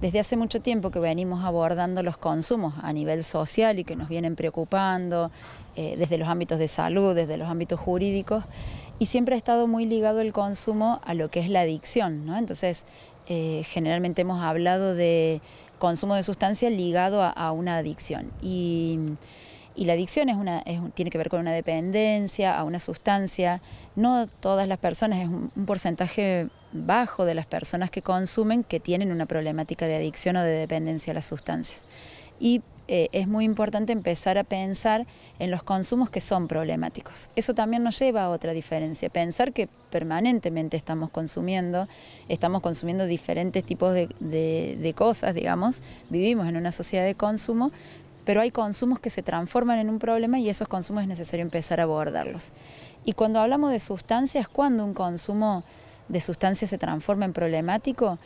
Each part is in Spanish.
desde hace mucho tiempo que venimos abordando los consumos a nivel social y que nos vienen preocupando eh, desde los ámbitos de salud, desde los ámbitos jurídicos, y siempre ha estado muy ligado el consumo a lo que es la adicción, ¿no? Entonces, eh, generalmente hemos hablado de consumo de sustancias ligado a, a una adicción. Y, y la adicción es una, tiene que ver con una dependencia a una sustancia. No todas las personas, es un, porcentaje bajo de las personas que consumen que tienen una problemática de adicción o de dependencia a las sustancias. Y eh, es muy importante empezar a pensar en los consumos que son problemáticos. Eso también nos lleva a otra diferencia, pensar que permanentemente estamos consumiendo, estamos consumiendo diferentes tipos de, de cosas, digamos, vivimos en una sociedad de consumo, pero hay consumos que se transforman en un problema y esos consumos es necesario empezar a abordarlos. Y cuando hablamos de sustancias, cuando un consumo de sustancias se transforma en problemático,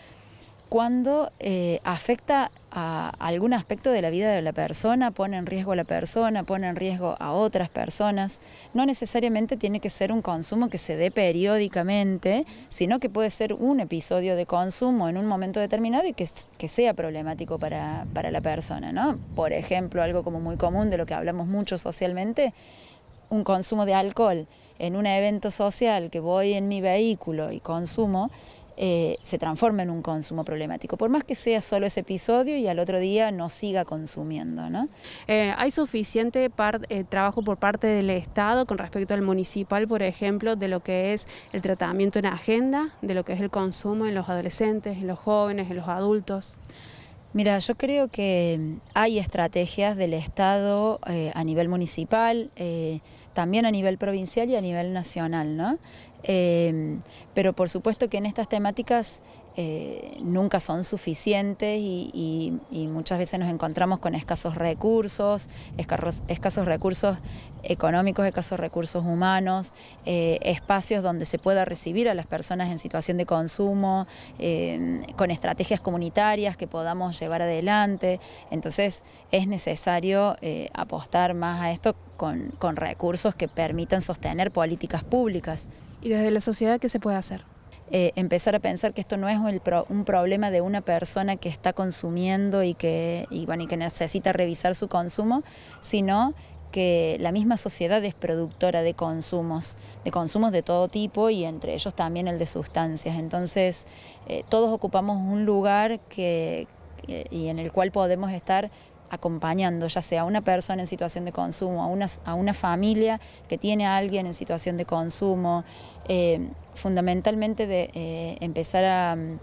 cuando eh, afecta a algún aspecto de la vida de la persona, pone en riesgo a la persona, pone en riesgo a otras personas. No necesariamente tiene que ser un consumo que se dé periódicamente, sino que puede ser un episodio de consumo en un momento determinado y que, sea problemático para, para la persona. ¿no? Por ejemplo, algo como muy común de lo que hablamos mucho socialmente, un consumo de alcohol en un evento social que voy en mi vehículo y consumo, eh, se transforma en un consumo problemático, por más que sea solo ese episodio y al otro día no siga consumiendo. ¿no? Eh, ¿Hay suficiente eh, trabajo por parte del Estado con respecto al municipal, por ejemplo, de lo que es el tratamiento en agenda, de lo que es el consumo en los adolescentes, en los jóvenes, en los adultos? Mira, yo creo que hay estrategias del Estado a nivel municipal, también a nivel provincial y a nivel nacional, ¿no? Em, pero por supuesto que en estas temáticas eh, nunca son suficientes y, muchas veces nos encontramos con escasos recursos, escasos, recursos económicos, escasos recursos humanos, eh, espacios donde se pueda recibir a las personas en situación de consumo, em, con estrategias comunitarias que podamos llevar adelante. Entonces es necesario eh, apostar más a esto con recursos que permitan sostener políticas públicas y desde la sociedad qué se puede hacer. Eh, empezar a pensar que esto no es un, problema de una persona que está consumiendo y que, necesita revisar su consumo, sino que la misma sociedad es productora de consumos, de consumos de todo tipo y entre ellos también el de sustancias. Entonces, eh, todos ocupamos un lugar que, eh, y en el cual podemos estar acompañando ya sea a una persona en situación de consumo, a una, a una familia que tiene a alguien en situación de consumo, eh, fundamentalmente de eh, empezar a... Mm,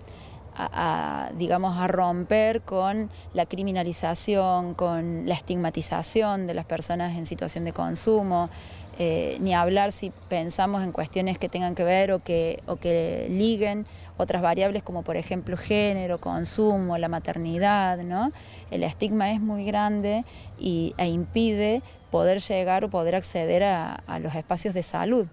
a, digamos, a romper con la criminalización, con la estigmatización de las personas en situación de consumo, eh, ni hablar si pensamos en cuestiones que tengan que ver o que, o que liguen otras variables como por ejemplo género, consumo, la maternidad, ¿no? El estigma es muy grande y, e impide poder llegar o poder acceder a los espacios de salud.